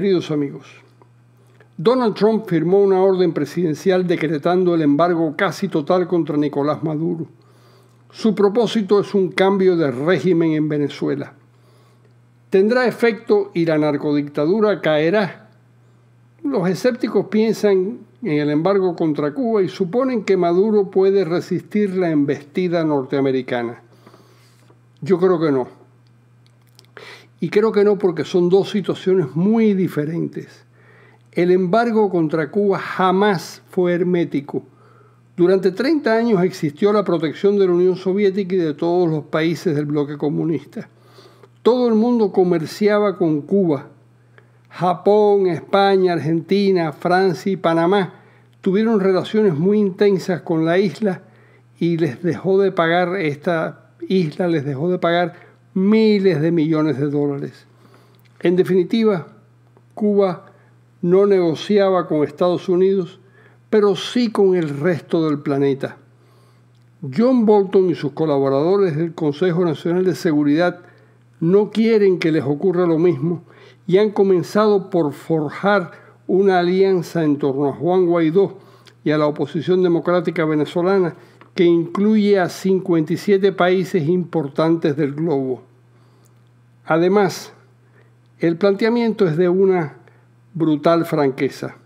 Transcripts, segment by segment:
queridos amigos, Donald Trump firmó una orden presidencial decretando el embargo casi total contra Nicolás Maduro. Su propósito es un cambio de régimen en Venezuela. Tendrá efecto y la narcodictadura caerá. Los escépticos piensan en el embargo contra Cuba y suponen que Maduro puede resistir la embestida norteamericana. Yo creo que no. Y creo que no porque son dos situaciones muy diferentes. El embargo contra Cuba jamás fue hermético. Durante 30 años existió la protección de la Unión Soviética y de todos los países del bloque comunista. Todo el mundo comerciaba con Cuba. Japón, España, Argentina, Francia y Panamá tuvieron relaciones muy intensas con la isla y les dejó de pagar, esta isla les dejó de pagar miles de millones de dólares. En definitiva, Cuba no negociaba con Estados Unidos, pero sí con el resto del planeta. John Bolton y sus colaboradores del Consejo Nacional de Seguridad no quieren que les ocurra lo mismo y han comenzado por forjar una alianza en torno a Juan Guaidó y a la oposición democrática venezolana que incluye a 57 países importantes del globo. Además, el planteamiento es de una brutal franqueza.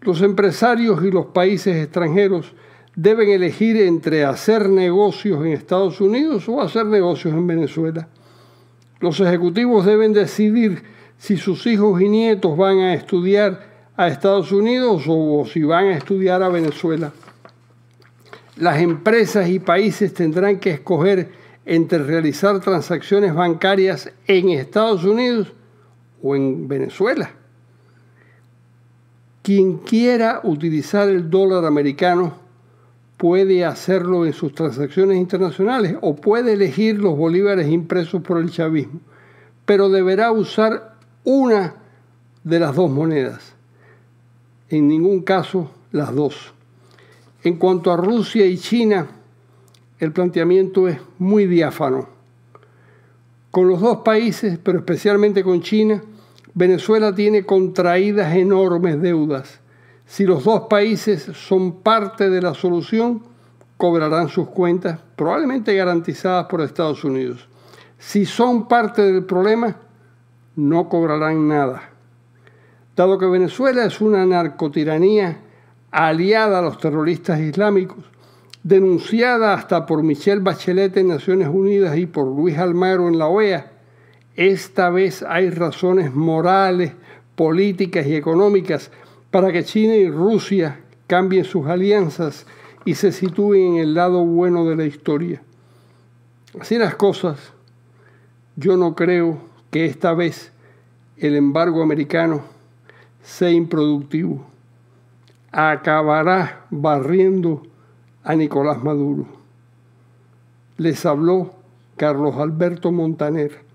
Los empresarios y los países extranjeros deben elegir entre hacer negocios en Estados Unidos o hacer negocios en Venezuela. Los ejecutivos deben decidir si sus hijos y nietos van a estudiar a Estados Unidos o si van a estudiar a Venezuela las empresas y países tendrán que escoger entre realizar transacciones bancarias en Estados Unidos o en Venezuela. Quien quiera utilizar el dólar americano puede hacerlo en sus transacciones internacionales o puede elegir los bolívares impresos por el chavismo, pero deberá usar una de las dos monedas, en ningún caso las dos. En cuanto a Rusia y China, el planteamiento es muy diáfano. Con los dos países, pero especialmente con China, Venezuela tiene contraídas enormes deudas. Si los dos países son parte de la solución, cobrarán sus cuentas, probablemente garantizadas por Estados Unidos. Si son parte del problema, no cobrarán nada. Dado que Venezuela es una narcotiranía, aliada a los terroristas islámicos, denunciada hasta por Michelle Bachelet en Naciones Unidas y por Luis Almagro en la OEA, esta vez hay razones morales, políticas y económicas para que China y Rusia cambien sus alianzas y se sitúen en el lado bueno de la historia. Así las cosas, yo no creo que esta vez el embargo americano sea improductivo acabará barriendo a Nicolás Maduro. Les habló Carlos Alberto Montaner.